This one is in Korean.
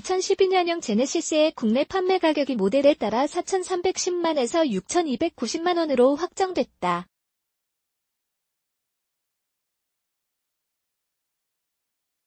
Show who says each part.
Speaker 1: 2012년형 제네시스의 국내 판매 가격이 모델에 따라 4,310만에서 6,290만원으로 확정됐다.